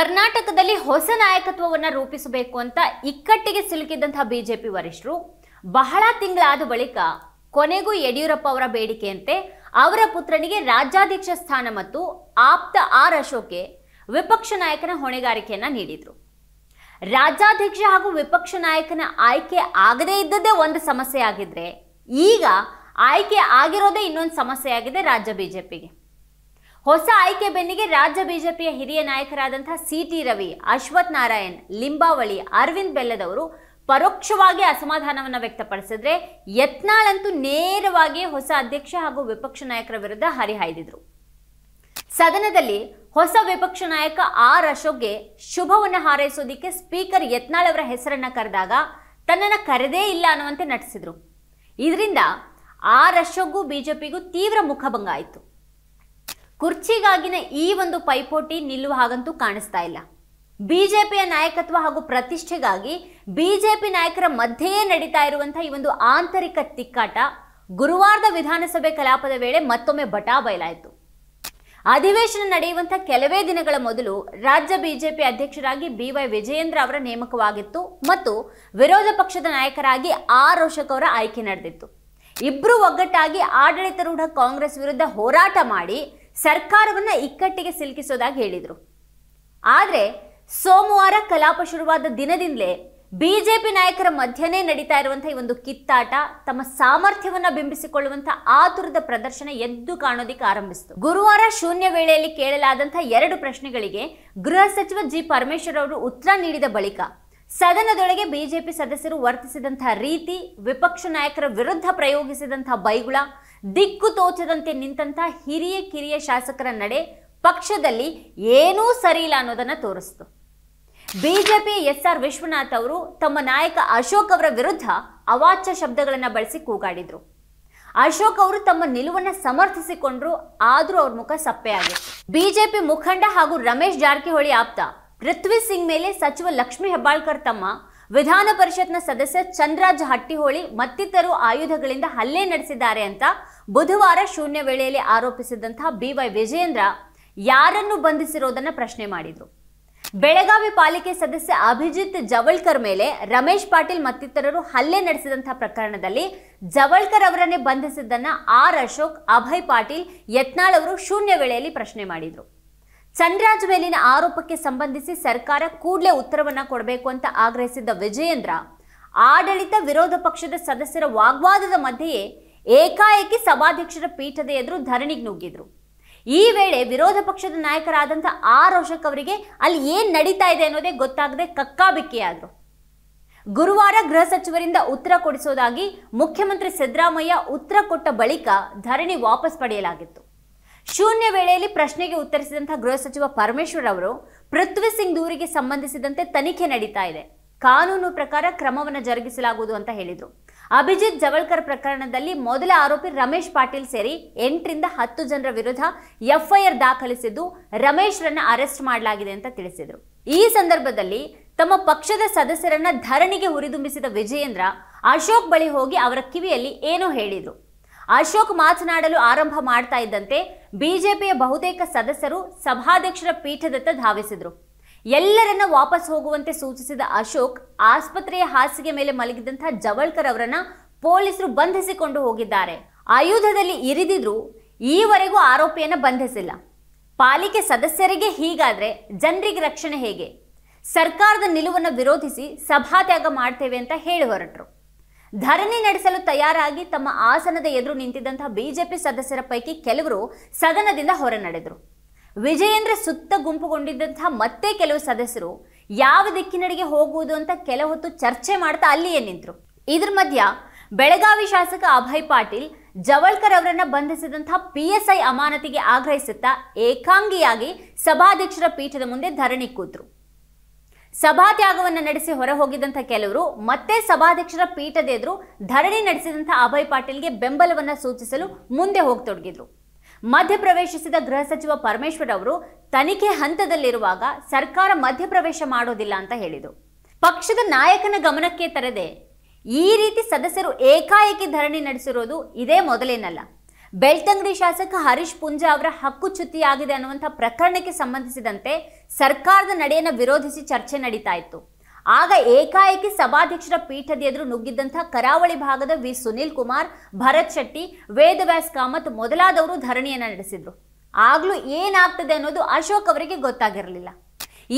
ಕರ್ನಾಟಕದಲ್ಲಿ ಹೊಸ ನಾಯಕತ್ವವನ್ನು ರೂಪಿಸಬೇಕು ಅಂತ ಇಕ್ಕಟ್ಟಿಗೆ ಸಿಲುಕಿದ್ದಂತಹ ಬಿಜೆಪಿ ವರಿಷ್ಠರು ಬಹಳ ತಿಂಗಳಾದ ಬಳಿಕ ಕೊನೆಗೂ ಯಡಿಯೂರಪ್ಪ ಅವರ ಬೇಡಿಕೆಯಂತೆ ಅವರ ಪುತ್ರನಿಗೆ ರಾಜ್ಯಾಧ್ಯಕ್ಷ ಸ್ಥಾನ ಮತ್ತು ಆಪ್ತ ಆರ್ ಅಶೋಕ್ಗೆ ವಿಪಕ್ಷ ನಾಯಕನ ಹೊಣೆಗಾರಿಕೆಯನ್ನ ನೀಡಿದರು ರಾಜ್ಯಾಧ್ಯಕ್ಷ ಹಾಗೂ ವಿಪಕ್ಷ ನಾಯಕನ ಆಯ್ಕೆ ಆಗದೇ ಇದ್ದದ್ದೇ ಒಂದು ಸಮಸ್ಯೆ ಆಗಿದ್ರೆ ಈಗ ಆಯ್ಕೆ ಆಗಿರೋದೇ ಇನ್ನೊಂದು ಸಮಸ್ಯೆ ಆಗಿದೆ ರಾಜ್ಯ ಬಿಜೆಪಿಗೆ ಹೊಸ ಆಯ್ಕೆ ಬೆನ್ನಿಗೆ ರಾಜ್ಯ ಬಿಜೆಪಿಯ ಹಿರಿಯ ನಾಯಕರಾದಂತಹ ಸಿ ಟಿ ರವಿ ಅಶ್ವಥ್ ನಾರಾಯಣ್ ಲಿಂಬಾವಳಿ ಅರವಿಂದ್ ಬೆಲ್ಲದವರು ಪರೋಕ್ಷವಾಗಿ ಅಸಮಾಧಾನವನ್ನು ವ್ಯಕ್ತಪಡಿಸಿದ್ರೆ ಯತ್ನಾಳಂತೂ ನೇರವಾಗಿ ಹೊಸ ಅಧ್ಯಕ್ಷ ಹಾಗೂ ವಿಪಕ್ಷ ನಾಯಕರ ವಿರುದ್ಧ ಹರಿಹಾಯ್ದಿದ್ರು ಸದನದಲ್ಲಿ ಹೊಸ ವಿಪಕ್ಷ ನಾಯಕ ಆರ್ ಅಶೋಕ್ಗೆ ಶುಭವನ್ನು ಹಾರೈಸೋದಿಕ್ಕೆ ಸ್ಪೀಕರ್ ಯತ್ನಾಳ್ ಅವರ ಹೆಸರನ್ನ ಕರೆದಾಗ ತನ್ನನ್ನು ಕರೆದೇ ಇಲ್ಲ ಅನ್ನುವಂತೆ ನಟಿಸಿದ್ರು ಇದರಿಂದ ಆರ್ ಅಶೋಕ್ಗೂ ಬಿಜೆಪಿಗೂ ತೀವ್ರ ಮುಖಭಂಗ ಆಯಿತು ಕುರ್ಚಿಗಾಗಿನ ಈ ಒಂದು ಪೈಪೋಟಿ ನಿಲ್ಲುವ ಹಾಗಂತೂ ಕಾಣಿಸ್ತಾ ಇಲ್ಲ ಬಿಜೆಪಿಯ ನಾಯಕತ್ವ ಹಾಗೂ ಪ್ರತಿಷ್ಠೆಗಾಗಿ ಬಿಜೆಪಿ ನಾಯಕರ ಮಧ್ಯೆಯೇ ನಡೀತಾ ಇರುವಂತಹ ಈ ಒಂದು ಆಂತರಿಕ ತಿಕ್ಕಾಟ ಗುರುವಾರದ ವಿಧಾನಸಭೆ ಕಲಾಪದ ವೇಳೆ ಮತ್ತೊಮ್ಮೆ ಬಟಾ ಬಯಲಾಯಿತು ಅಧಿವೇಶನ ನಡೆಯುವಂತಹ ಕೆಲವೇ ದಿನಗಳ ಮೊದಲು ರಾಜ್ಯ ಬಿಜೆಪಿ ಅಧ್ಯಕ್ಷರಾಗಿ ಬಿವೈ ವಿಜಯೇಂದ್ರ ಅವರ ನೇಮಕವಾಗಿತ್ತು ಮತ್ತು ವಿರೋಧ ಪಕ್ಷದ ನಾಯಕರಾಗಿ ಆರ್ ರೋಷಕ್ ಅವರ ಆಯ್ಕೆ ನಡೆದಿತ್ತು ಇಬ್ರು ಒಗ್ಗಟ್ಟಾಗಿ ಆಡಳಿತಾರೂಢ ಕಾಂಗ್ರೆಸ್ ವಿರುದ್ಧ ಹೋರಾಟ ಮಾಡಿ ಸರ್ಕಾರವನ್ನ ಇಕ್ಕಟ್ಟಿಗೆ ಸಿಲುಕಿಸೋದಾಗಿ ಹೇಳಿದರು ಆದರೆ ಸೋಮವಾರ ಕಲಾಪ ಶುರುವಾದ ದಿನದಿಂದಲೇ ಬಿಜೆಪಿ ನಾಯಕರ ಮಧ್ಯನೇ ನಡೀತಾ ಇರುವಂತಹ ಈ ಒಂದು ಕಿತ್ತಾಟ ತಮ್ಮ ಸಾಮರ್ಥ್ಯವನ್ನ ಬಿಂಬಿಸಿಕೊಳ್ಳುವಂತಹ ಆತುರದ ಪ್ರದರ್ಶನ ಎದ್ದು ಕಾಣೋದಿಕ್ಕೆ ಆರಂಭಿಸಿತು ಗುರುವಾರ ಶೂನ್ಯ ವೇಳೆಯಲ್ಲಿ ಕೇಳಲಾದಂತಹ ಎರಡು ಪ್ರಶ್ನೆಗಳಿಗೆ ಗೃಹ ಸಚಿವ ಜಿ ಪರಮೇಶ್ವರ್ ಅವರು ಉತ್ತರ ನೀಡಿದ ಬಳಿಕ ಸದನದೊಳಗೆ ಬಿಜೆಪಿ ಸದಸ್ಯರು ವರ್ತಿಸಿದಂತಹ ರೀತಿ ವಿಪಕ್ಷ ನಾಯಕರ ವಿರುದ್ಧ ಪ್ರಯೋಗಿಸಿದಂತಹ ಬೈಗುಳ ದಿಕ್ಕು ತೋಚದಂತೆ ನಿಂತಹ ಹಿರಿಯ ಕಿರಿಯ ಶಾಸಕರ ನಡೆ ಪಕ್ಷದಲ್ಲಿ ಏನೂ ಸರಿಯಿಲ್ಲ ಅನ್ನೋದನ್ನ ತೋರಿಸ್ತು ಬಿಜೆಪಿ ಎಸ್ ಆರ್ ವಿಶ್ವನಾಥ್ ಅವರು ತಮ್ಮ ನಾಯಕ ಅಶೋಕ್ ಅವರ ವಿರುದ್ಧ ಅವಾಚ್ಯ ಶಬ್ದಗಳನ್ನ ಬಳಸಿ ಕೂಗಾಡಿದ್ರು ಅಶೋಕ್ ಅವರು ತಮ್ಮ ನಿಲುವನ್ನು ಸಮರ್ಥಿಸಿಕೊಂಡ್ರು ಆದರೂ ಅವ್ರ ಮುಖ ಸಪ್ಪೆ ಆಗಿತ್ತು ಬಿಜೆಪಿ ಮುಖಂಡ ಹಾಗೂ ರಮೇಶ್ ಜಾರಕಿಹೊಳಿ ಆಪ್ತ ಪೃಥ್ವಿ ಸಿಂಗ್ ಮೇಲೆ ಸಚಿವ ಲಕ್ಷ್ಮೀ ಹೆಬ್ಬಾಳ್ಕರ್ ತಮ್ಮ ವಿಧಾನ ಪರಿಷತ್ನ ಸದಸ್ಯ ಚಂದ್ರಾಜ್ ಹಟ್ಟಿಹೋಳಿ ಮತ್ತಿತರು ಆಯುಧಗಳಿಂದ ಹಲ್ಲೆ ನಡೆಸಿದ್ದಾರೆ ಅಂತ ಬುಧವಾರ ಶೂನ್ಯ ವೇಳೆಯಲ್ಲಿ ಆರೋಪಿಸಿದಂತಹ ಬಿ ವೈ ವಿಜಯೇಂದ್ರ ಯಾರನ್ನು ಬಂಧಿಸಿರೋದನ್ನ ಪ್ರಶ್ನೆ ಮಾಡಿದ್ರು ಬೆಳಗಾವಿ ಪಾಲಿಕೆ ಸದಸ್ಯ ಅಭಿಜಿತ್ ಜವಳ್ಕರ್ ಮೇಲೆ ರಮೇಶ್ ಪಾಟೀಲ್ ಮತ್ತಿತರರು ಹಲ್ಲೆ ನಡೆಸಿದಂತಹ ಪ್ರಕರಣದಲ್ಲಿ ಜವಳ್ಕರ್ ಅವರನ್ನೇ ಬಂಧಿಸಿದ್ದನ್ನ ಆರ್ ಅಶೋಕ್ ಅಭಯ್ ಪಾಟೀಲ್ ಯತ್ನಾಳ್ ಅವರು ಶೂನ್ಯ ವೇಳೆಯಲ್ಲಿ ಪ್ರಶ್ನೆ ಮಾಡಿದ್ರು ಚಂದ್ರಾಜ್ ಮೇಲಿನ ಆರೋಪಕ್ಕೆ ಸಂಬಂಧಿಸಿ ಸರ್ಕಾರ ಕೂಡಲೇ ಉತ್ತರವನ್ನ ಕೊಡಬೇಕು ಅಂತ ಆಗ್ರಹಿಸಿದ್ದ ವಿಜಯೇಂದ್ರ ಆಡಳಿತ ವಿರೋಧ ಪಕ್ಷದ ಸದಸ್ಯರ ವಾಗ್ವಾದದ ಮಧ್ಯೆಯೇ ಏಕಾಏಕಿ ಸಭಾಧ್ಯಕ್ಷರ ಪೀಠದ ಎದುರು ಧರಣಿಗೆ ನುಗ್ಗಿದ್ರು ಈ ವೇಳೆ ವಿರೋಧ ಪಕ್ಷದ ನಾಯಕರಾದಂಥ ಆ ರೋಷಕ್ ಅವರಿಗೆ ಅಲ್ಲಿ ಏನ್ ನಡೀತಾ ಇದೆ ಅನ್ನೋದೇ ಗೊತ್ತಾಗದೆ ಕಕ್ಕಾಬಿಕ್ಕಿಯಾದ್ರು ಗುರುವಾರ ಗೃಹ ಸಚಿವರಿಂದ ಉತ್ತರ ಕೊಡಿಸೋದಾಗಿ ಮುಖ್ಯಮಂತ್ರಿ ಸಿದ್ದರಾಮಯ್ಯ ಉತ್ತರ ಕೊಟ್ಟ ಬಳಿಕ ಧರಣಿ ವಾಪಸ್ ಪಡೆಯಲಾಗಿತ್ತು ಶೂನ್ಯ ವೇಳೆಯಲ್ಲಿ ಪ್ರಶ್ನೆಗೆ ಉತ್ತರಿಸಿದಂತಹ ಗೃಹ ಸಚಿವ ಪರಮೇಶ್ವರ್ ಅವರು ಪೃಥ್ವಿ ಸಿಂಗ್ ದೂರಿಗೆ ಸಂಬಂಧಿಸಿದಂತೆ ತನಿಖೆ ನಡೀತಾ ಇದೆ ಕಾನೂನು ಪ್ರಕಾರ ಕ್ರಮವನ್ನು ಜರುಗಿಸಲಾಗುವುದು ಅಂತ ಹೇಳಿದರು ಅಭಿಜಿತ್ ಜವಳ್ಕರ್ ಪ್ರಕರಣದಲ್ಲಿ ಮೊದಲ ಆರೋಪಿ ರಮೇಶ್ ಪಾಟೀಲ್ ಸೇರಿ ಎಂಟರಿಂದ ಹತ್ತು ಜನರ ವಿರುದ್ಧ ಎಫ್ಐಆರ್ ದಾಖಲಿಸಿದ್ದು ರಮೇಶ್ ರನ್ನ ಅರೆಸ್ಟ್ ಮಾಡಲಾಗಿದೆ ಅಂತ ತಿಳಿಸಿದರು ಈ ಸಂದರ್ಭದಲ್ಲಿ ತಮ್ಮ ಪಕ್ಷದ ಸದಸ್ಯರನ್ನ ಧರಣಿಗೆ ಹುರಿದುಂಬಿಸಿದ ವಿಜಯೇಂದ್ರ ಅಶೋಕ್ ಬಳಿ ಹೋಗಿ ಅವರ ಕಿವಿಯಲ್ಲಿ ಏನೋ ಹೇಳಿದರು ಅಶೋಕ್ ಮಾತನಾಡಲು ಆರಂಭ ಮಾಡ್ತಾ ಇದ್ದಂತೆ ಬಿಜೆಪಿಯ ಬಹುತೇಕ ಸದಸ್ಯರು ಸಭಾಧ್ಯಕ್ಷರ ಪೀಠದತ್ತ ಧಾವಿಸಿದರು ಎಲ್ಲರನ್ನ ವಾಪಸ್ ಹೋಗುವಂತೆ ಸೂಚಿಸಿದ ಅಶೋಕ್ ಆಸ್ಪತ್ರೆಯ ಹಾಸಿಗೆ ಮೇಲೆ ಮಲಗಿದಂತಹ ಜವಳ್ಕರ್ ಅವರನ್ನ ಪೊಲೀಸರು ಬಂಧಿಸಿಕೊಂಡು ಹೋಗಿದ್ದಾರೆ ಆಯುಧದಲ್ಲಿ ಇರಿದಿದ್ರು ಈವರೆಗೂ ಆರೋಪಿಯನ್ನ ಬಂಧಿಸಿಲ್ಲ ಪಾಲಿಕೆ ಸದಸ್ಯರಿಗೆ ಹೀಗಾದ್ರೆ ಜನರಿಗೆ ರಕ್ಷಣೆ ಹೇಗೆ ಸರ್ಕಾರದ ನಿಲುವನ್ನು ವಿರೋಧಿಸಿ ಸಭಾತ್ಯಾಗ ಮಾಡ್ತೇವೆ ಅಂತ ಹೇಳಿ ಹೊರಟರು ಧರಣಿ ನಡೆಸಲು ತಯಾರಾಗಿ ತಮ್ಮ ಆಸನದ ಎದುರು ನಿಂತಿದ್ದಂತಹ ಬಿಜೆಪಿ ಸದಸ್ಯರ ಪೈಕಿ ಕೆಲವರು ಸದನದಿಂದ ಹೊರ ನಡೆದರು ವಿಜಯೇಂದ್ರ ಸುತ್ತ ಗುಂಪುಗೊಂಡಿದ್ದಂತಹ ಮತ್ತೆ ಕೆಲವು ಸದಸ್ಯರು ಯಾವ ದಿಕ್ಕಿನಡೆಗೆ ಹೋಗುವುದು ಅಂತ ಕೆಲ ಹೊತ್ತು ಚರ್ಚೆ ಮಾಡ್ತಾ ಅಲ್ಲಿಯೇ ನಿಂತರು ಇದ್ರ ಮಧ್ಯ ಬೆಳಗಾವಿ ಶಾಸಕ ಅಭಯ್ ಪಾಟೀಲ್ ಜವಳ್ಕರ್ ಅವರನ್ನ ಬಂಧಿಸಿದಂತಹ ಪಿಎಸ್ಐ ಅಮಾನತಿಗೆ ಆಗ್ರಹಿಸುತ್ತಾ ಏಕಾಂಗಿಯಾಗಿ ಸಭಾಧ್ಯಕ್ಷರ ಪೀಠದ ಮುಂದೆ ಧರಣಿ ಕೂತರು ಸಭಾತ್ಯಾಗವನ್ನು ನಡೆಸಿ ಹೊರ ಹೋಗಿದ್ದಂಥ ಕೆಲವರು ಮತ್ತೆ ಸಭಾಧ್ಯಕ್ಷರ ಪೀಠದ ಎದುರು ಧರಣಿ ನಡೆಸಿದಂಥ ಅಭಯ್ ಪಾಟೀಲ್ಗೆ ಬೆಂಬಲವನ್ನು ಸೂಚಿಸಲು ಮುಂದೆ ಹೋಗ್ತೊಡಗಿದ್ರು ಮಧ್ಯಪ್ರವೇಶಿಸಿದ ಗೃಹ ಸಚಿವ ಪರಮೇಶ್ವರ್ ಅವರು ತನಿಖೆ ಹಂತದಲ್ಲಿರುವಾಗ ಸರ್ಕಾರ ಮಧ್ಯಪ್ರವೇಶ ಮಾಡೋದಿಲ್ಲ ಅಂತ ಹೇಳಿದರು ಪಕ್ಷದ ನಾಯಕನ ಗಮನಕ್ಕೆ ತರದೆ ಈ ರೀತಿ ಸದಸ್ಯರು ಏಕಾಏಕಿ ಧರಣಿ ನಡೆಸಿರೋದು ಇದೇ ಮೊದಲೇನಲ್ಲ ಬೆಳ್ತಂಗಡಿ ಶಾಸಕ ಹರೀಶ್ ಪುಂಜಾ ಅವರ ಹಕ್ಕು ಚ್ಯುತಿಯಾಗಿದೆ ಅನ್ನುವಂಥ ಪ್ರಕರಣಕ್ಕೆ ಸಂಬಂಧಿಸಿದಂತೆ ಸರ್ಕಾರದ ನಡೆಯನ್ನು ವಿರೋಧಿಸಿ ಚರ್ಚೆ ನಡೀತಾ ಇತ್ತು ಆಗ ಏಕಾಏಕಿ ಸಭಾಧ್ಯಕ್ಷರ ಪೀಠದ ಎದುರು ನುಗ್ಗಿದ್ದಂತಹ ಕರಾವಳಿ ಭಾಗದ ವಿ ಸುನೀಲ್ ಕುಮಾರ್ ಭರತ್ ಶೆಟ್ಟಿ ವೇದವ್ಯಾಸ್ ಕಾಮತ್ ಮೊದಲಾದವರು ಧರಣಿಯನ್ನು ನಡೆಸಿದ್ರು ಆಗ್ಲೂ ಏನಾಗ್ತದೆ ಅನ್ನೋದು ಅಶೋಕ್ ಅವರಿಗೆ ಗೊತ್ತಾಗಿರಲಿಲ್ಲ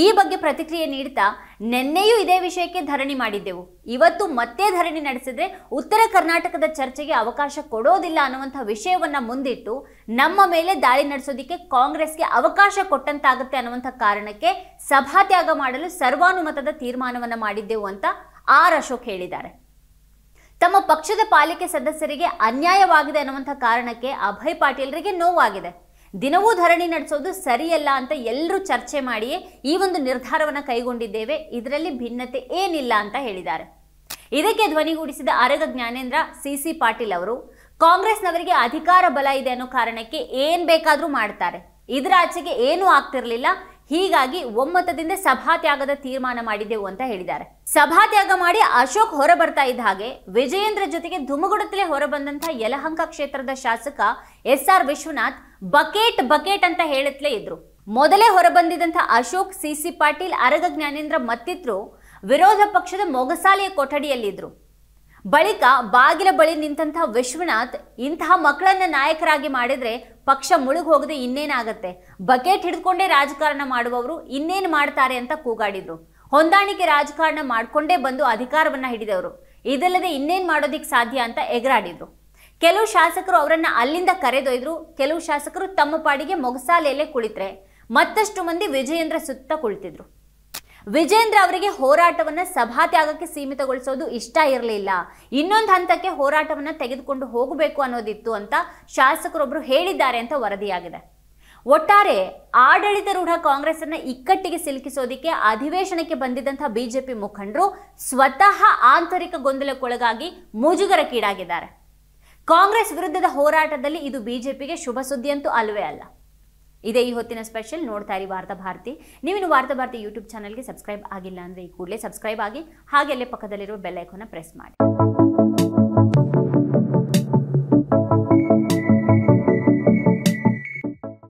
ಈ ಬಗ್ಗೆ ಪ್ರತಿಕ್ರಿಯೆ ನೀಡ್ತಾ ನಿನ್ನೆಯೂ ಇದೇ ವಿಷಯಕ್ಕೆ ಧರಣಿ ಮಾಡಿದ್ದೆವು ಇವತ್ತು ಮತ್ತೆ ಧರಣಿ ನಡೆಸಿದ್ರೆ ಉತ್ತರ ಕರ್ನಾಟಕದ ಚರ್ಚೆಗೆ ಅವಕಾಶ ಕೊಡೋದಿಲ್ಲ ಅನ್ನುವಂಥ ವಿಷಯವನ್ನ ಮುಂದಿಟ್ಟು ನಮ್ಮ ಮೇಲೆ ದಾಳಿ ನಡೆಸೋದಿಕ್ಕೆ ಕಾಂಗ್ರೆಸ್ಗೆ ಅವಕಾಶ ಕೊಟ್ಟಂತಾಗುತ್ತೆ ಅನ್ನುವಂಥ ಕಾರಣಕ್ಕೆ ಸಭಾತ್ಯಾಗ ಮಾಡಲು ಸರ್ವಾನುಮತದ ತೀರ್ಮಾನವನ್ನ ಮಾಡಿದ್ದೆವು ಅಂತ ಆರ್ ಅಶೋಕ್ ಹೇಳಿದ್ದಾರೆ ತಮ್ಮ ಪಕ್ಷದ ಪಾಲಿಕೆ ಸದಸ್ಯರಿಗೆ ಅನ್ಯಾಯವಾಗಿದೆ ಅನ್ನುವಂಥ ಕಾರಣಕ್ಕೆ ಅಭಯ್ ಪಾಟೀಲ್ರಿಗೆ ನೋವಾಗಿದೆ ದಿನವೂ ಧರಣಿ ನಡೆಸೋದು ಸರಿಯಲ್ಲ ಅಂತ ಎಲ್ಲರೂ ಚರ್ಚೆ ಮಾಡಿಯೇ ಈ ಒಂದು ನಿರ್ಧಾರವನ್ನು ಕೈಗೊಂಡಿದ್ದೇವೆ ಇದರಲ್ಲಿ ಭಿನ್ನತೆ ಏನಿಲ್ಲ ಅಂತ ಹೇಳಿದ್ದಾರೆ ಇದಕ್ಕೆ ಧ್ವನಿಗೂಡಿಸಿದ ಅರಗ ಜ್ಞಾನೇಂದ್ರ ಸಿ ಸಿ ಪಾಟೀಲ್ ಅವರು ಕಾಂಗ್ರೆಸ್ನವರಿಗೆ ಅಧಿಕಾರ ಬಲ ಇದೆ ಅನ್ನೋ ಕಾರಣಕ್ಕೆ ಏನ್ ಬೇಕಾದರೂ ಮಾಡ್ತಾರೆ ಇದರ ಆಚೆಗೆ ಏನೂ ಆಗ್ತಿರ್ಲಿಲ್ಲ ಹೀಗಾಗಿ ಒಮ್ಮತದಿಂದ ಸಭಾತ್ಯಾಗದ ತೀರ್ಮಾನ ಮಾಡಿದೆವು ಅಂತ ಹೇಳಿದ್ದಾರೆ ಸಭಾತ್ಯಾಗ ಮಾಡಿ ಅಶೋಕ್ ಹೊರ ಬರ್ತಾ ಇದ್ದ ಹಾಗೆ ವಿಜಯೇಂದ್ರ ಜೊತೆಗೆ ಧುಮಗುಡತಲೇ ಹೊರಬಂದಂತಹ ಯಲಹಂಕ ಕ್ಷೇತ್ರದ ಶಾಸಕ S R Vishwanath bucket bucket ಅಂತ ಹೇಳುತ್ತಲೇ ಇದ್ರು ಮೊದಲೇ ಹೊರಬಂದಿದ್ದಂಥ ಅಶೋಕ್ ಸಿ ಸಿ ಪಾಟೀಲ್ ಅರಗ ಜ್ಞಾನೇಂದ್ರ ಮತ್ತಿದ್ರು ವಿರೋಧ ಪಕ್ಷದ ಮೊಗಸಾಲೆಯ ಕೊಠಡಿಯಲ್ಲಿದ್ದರು ಬಳಿಕ ಬಾಗಿಲ ಬಳಿ ನಿಂತಹ ವಿಶ್ವನಾಥ್ ಇಂತಹ ಮಕ್ಕಳನ್ನ ನಾಯಕರಾಗಿ ಮಾಡಿದ್ರೆ ಪಕ್ಷ ಮುಳುಗು ಹೋಗದೆ ಇನ್ನೇನಾಗತ್ತೆ ಬಕೆಟ್ ಹಿಡ್ಕೊಂಡೇ ರಾಜಕಾರಣ ಮಾಡುವವರು ಇನ್ನೇನು ಮಾಡ್ತಾರೆ ಅಂತ ಕೂಗಾಡಿದ್ರು ಹೊಂದಾಣಿಕೆ ರಾಜಕಾರಣ ಮಾಡಿಕೊಂಡೇ ಬಂದು ಅಧಿಕಾರವನ್ನ ಹಿಡಿದವರು ಇದಲ್ಲದೆ ಇನ್ನೇನು ಮಾಡೋದಿಕ್ ಸಾಧ್ಯ ಅಂತ ಎಗರಾಡಿದ್ರು ಕೆಲವು ಶಾಸಕರು ಅವರನ್ನ ಅಲ್ಲಿಂದ ಕರೆದೊಯ್ದ್ರು ಕೆಲವು ಶಾಸಕರು ತಮ್ಮ ಪಾಡಿಗೆ ಮೊಗಸಾಲೆಯಲ್ಲೇ ಕುಳಿತರೆ ಮತ್ತಷ್ಟು ಮಂದಿ ವಿಜಯೇಂದ್ರ ಸುತ್ತ ಕುಳಿತಿದ್ರು ವಿಜೇಂದ್ರ ಅವರಿಗೆ ಹೋರಾಟವನ್ನ ಸಭಾತ್ಯಾಗಕ್ಕೆ ಸೀಮಿತಗೊಳಿಸೋದು ಇಷ್ಟ ಇರಲಿಲ್ಲ ಇನ್ನೊಂದು ಹಂತಕ್ಕೆ ಹೋರಾಟವನ್ನು ತೆಗೆದುಕೊಂಡು ಹೋಗಬೇಕು ಅನ್ನೋದಿತ್ತು ಅಂತ ಶಾಸಕರೊಬ್ಬರು ಹೇಳಿದ್ದಾರೆ ಅಂತ ವರದಿಯಾಗಿದೆ ಒಟ್ಟಾರೆ ಆಡಳಿತಾರೂಢ ಕಾಂಗ್ರೆಸ್ ಅನ್ನ ಇಕ್ಕಟ್ಟಿಗೆ ಸಿಲುಕಿಸೋದಿಕ್ಕೆ ಅಧಿವೇಶನಕ್ಕೆ ಬಂದಿದ್ದಂತಹ ಬಿಜೆಪಿ ಮುಖಂಡರು ಸ್ವತಃ ಆಂತರಿಕ ಗೊಂದಲಕ್ಕೊಳಗಾಗಿ ಮುಜುಗರಕ್ಕೀಡಾಗಿದ್ದಾರೆ ಕಾಂಗ್ರೆಸ್ ವಿರುದ್ಧದ ಹೋರಾಟದಲ್ಲಿ ಇದು ಬಿಜೆಪಿಗೆ ಶುಭ ಸುದ್ದಿ ಅಂತೂ ಅಲ್ವೇ ಅಲ್ಲ ಇದೇ ಈ ಹೊತ್ತಿನ ಸ್ಪೆಷಲ್ ನೋಡ್ತಾ ಇರಿ ವಾರ್ತಾ ಭಾರತಿ ನೀವಿನ ವಾರ್ತಾ ಭಾರತಿ ಯೂಟ್ಯೂಬ್ ಚಾನಲ್ಗೆ ಸಬ್ಸ್ಕ್ರೈಬ್ ಆಗಿಲ್ಲ ಅಂದರೆ ಈ ಕೂಡಲೇ ಸಬ್ಸ್ಕ್ರೈಬ್ ಆಗಿ ಹಾಗೆ ಅಲ್ಲೇ ಪಕ್ಕದಲ್ಲಿರುವ ಬೆಲ್ಲೈಕೋನ ಪ್ರೆಸ್ ಮಾಡಿ